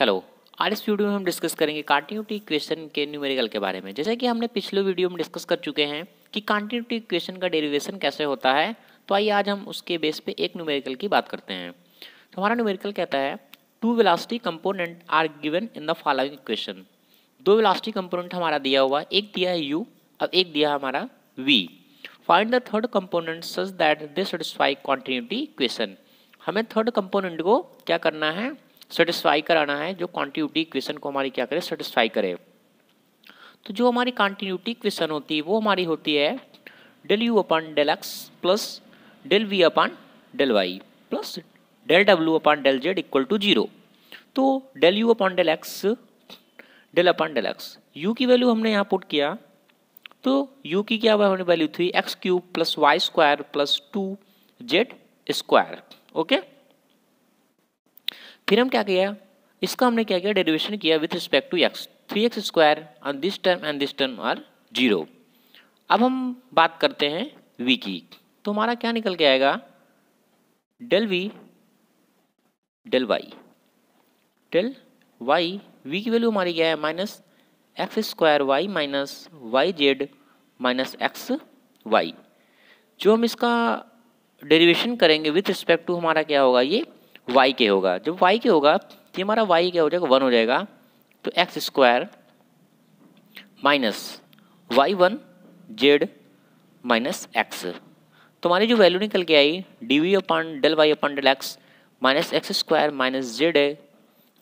hello आज इस video में हम डिस्कस करेंगे कॉन्टिन्यूटी इक्वेशन के न्यूमेरिकल के बारे में जैसे कि हमने पिछले वीडियो में डिस्कस कर चुके हैं कि कॉन्टिन्यूटी इक्वेशन का डेरिवेशन कैसे होता है तो आइए आज हम उसके बेस पे एक न्यूमेरिकल की बात करते हैं तो हमारा न्यूमेरिकल कहता है two velocity component are given in the following equation दो विलास्टी कंपोनेंट हमारा दिया हुआ एक दिया है यू और एक दिया हमारा we find the third component such that this satisfy continuity equation हमें थर्ड कंपोनेंट को क्या करना है सेटिस्फाई कराना है जो कॉन्टीन्यूटी इक्वेशन को हमारी क्या करे सेटिस्फाई करे तो जो हमारी कॉन्टीन्यूटी इक्वेशन होती है वो हमारी होती है del u upon del x plus del v upon del y plus del डब्ल्यू upon del z equal to zero तो del u upon del x del upon del x u की value हमने यहाँ पुट किया तो you की क्या हमने वैल्यू थी x cube plus y square plus two z square okay फिर हम क्या किया इसका हमने क्या किया डेरिवेशन किया with respect to x three x square on this term and this term are zero अब हम बात करते हैं वी की तो हमारा क्या निकल के आएगा del v del y del y v की वैल्यू हमारी क्या है minus x square y minus y z minus x y जो हम इसका डेरिवेशन करेंगे विथ रिस्पेक्ट टू हमारा क्या होगा ये वाई के होगा जब वाई के होगा तो हमारा वाई क्या हो जाएगा वन हो जाएगा तो x square minus y one z minus x तो हमारी जो वैल्यू निकल के आई d v upon del y upon del x minus x square minus z है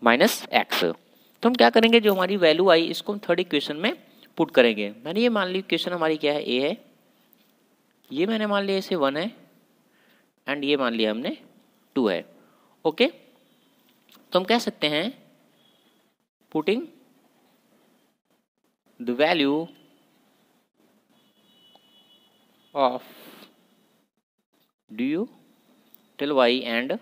माइनस एक्स तो हम क्या करेंगे जो हमारी वैल्यू आई इसको हम थर्ड इक्वेशन में पुट करेंगे मैंने ये मान ली क्वेश्चन हमारी क्या है ए है ये मैंने मान लिया इसे वन है एंड ये मान लिया हमने टू है ओके तो हम कह सकते हैं putting the value of due del y and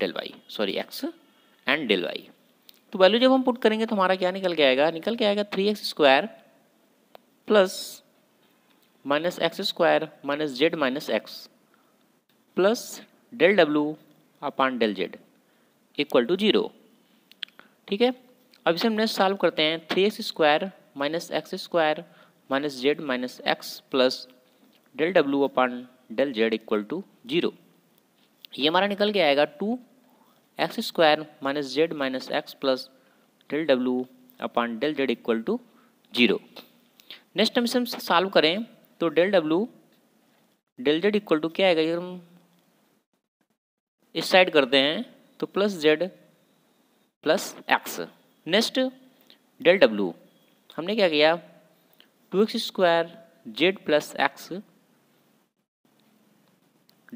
del y sorry x and del y तो वैल्यू जब हम पुट करेंगे तो हमारा क्या निकल के आएगा निकल के आएगा three x square plus minus x square minus z minus x plus del डब्ल्यू upon del z equal to zero ठीक है अब इसे हम नेक्स्ट सॉल्व करते हैं three x square minus x square minus z minus x plus del डब्ल्यू upon del z equal to zero ये हमारा निकल के आएगा two x square minus z minus x plus del डब्ल्यू upon del z equal to zero next हम इसे solve करें तो डेल डब्ल्यू डेल जेड इक्वल टू क्या आएगा ये हम इस साइड करते हैं तो plus z plus x next del डब्लू हमने क्या किया two x square z plus x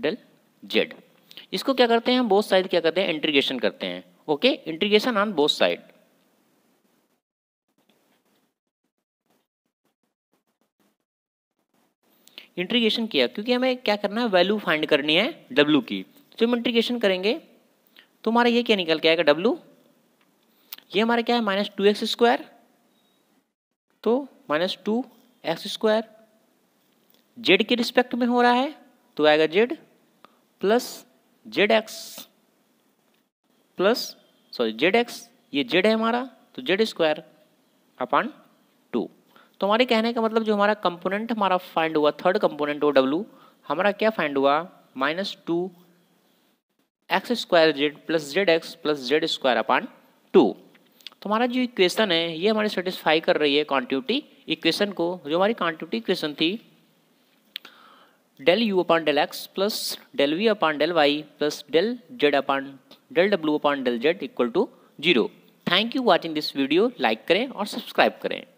del z इसको क्या करते हैं बोथ साइड क्या करते हैं इंटीग्रेशन करते हैं okay integration on both side integration किया क्योंकि हमें क्या करना है वैल्यू फाइंड करनी है डब्ल्यू की जब इंट्रीगेशन करेंगे तो हमारा ये क्या निकल के आएगा डब्लू ये हमारा क्या है माइनस टू एक्स स्क्वायर तो minus two x square z के रिस्पेक्ट में हो रहा है तो आएगा z plus z x plus sorry z x ये जेड है हमारा तो जेड स्क्वायर अपॉन टू तो हमारे कहने का मतलब जो हमारा कंपोनेंट हमारा फाइंड हुआ थर्ड कंपोनेंट वो डब्लू हमारा क्या फाइंड हुआ minus two x square z plus z x plus z square upon two तो हमारा जो इक्वेशन है ये हमारे सेटिस्फाई कर रही है कॉन्टिटी इक्वेशन को जो हमारी कॉन्टिटी इक्वेशन थी del u upon del x plus del v upon del y plus del z upon del डब्ल्यू upon del z equal to zero thank you watching this video like करें और subscribe करें